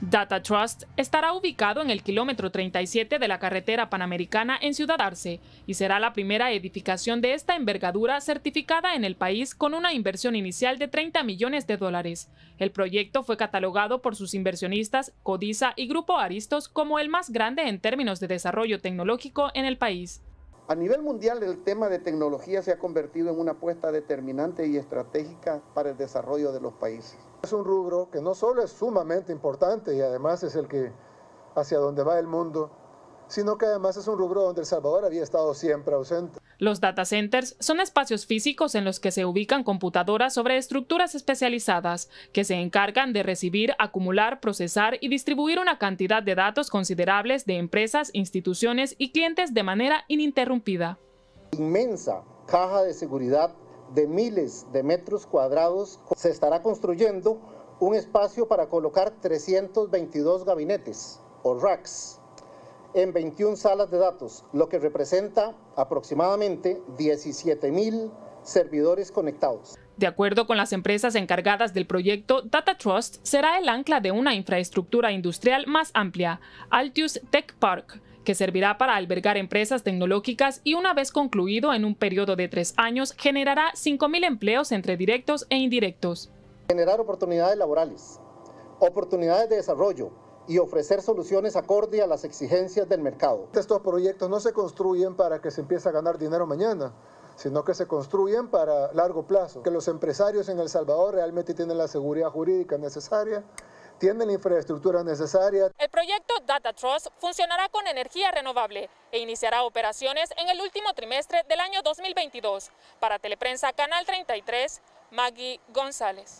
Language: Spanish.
Data Trust estará ubicado en el kilómetro 37 de la carretera panamericana en Ciudad Arce y será la primera edificación de esta envergadura certificada en el país con una inversión inicial de 30 millones de dólares. El proyecto fue catalogado por sus inversionistas Codiza y Grupo Aristos como el más grande en términos de desarrollo tecnológico en el país. A nivel mundial, el tema de tecnología se ha convertido en una apuesta determinante y estratégica para el desarrollo de los países. Es un rubro que no solo es sumamente importante y además es el que hacia donde va el mundo, sino que además es un rubro donde El Salvador había estado siempre ausente. Los data centers son espacios físicos en los que se ubican computadoras sobre estructuras especializadas que se encargan de recibir, acumular, procesar y distribuir una cantidad de datos considerables de empresas, instituciones y clientes de manera ininterrumpida. Inmensa caja de seguridad de miles de metros cuadrados se estará construyendo un espacio para colocar 322 gabinetes o racks en 21 salas de datos, lo que representa aproximadamente 17.000 servidores conectados. De acuerdo con las empresas encargadas del proyecto, Data Trust será el ancla de una infraestructura industrial más amplia, Altius Tech Park, que servirá para albergar empresas tecnológicas y una vez concluido en un periodo de tres años generará 5.000 empleos entre directos e indirectos. Generar oportunidades laborales, oportunidades de desarrollo, y ofrecer soluciones acorde a las exigencias del mercado. Estos proyectos no se construyen para que se empiece a ganar dinero mañana sino que se construyen para largo plazo, que los empresarios en El Salvador realmente tienen la seguridad jurídica necesaria tienen la infraestructura necesaria. El proyecto Data Trust funcionará con energía renovable e iniciará operaciones en el último trimestre del año 2022. Para Teleprensa Canal 33, Maggie González.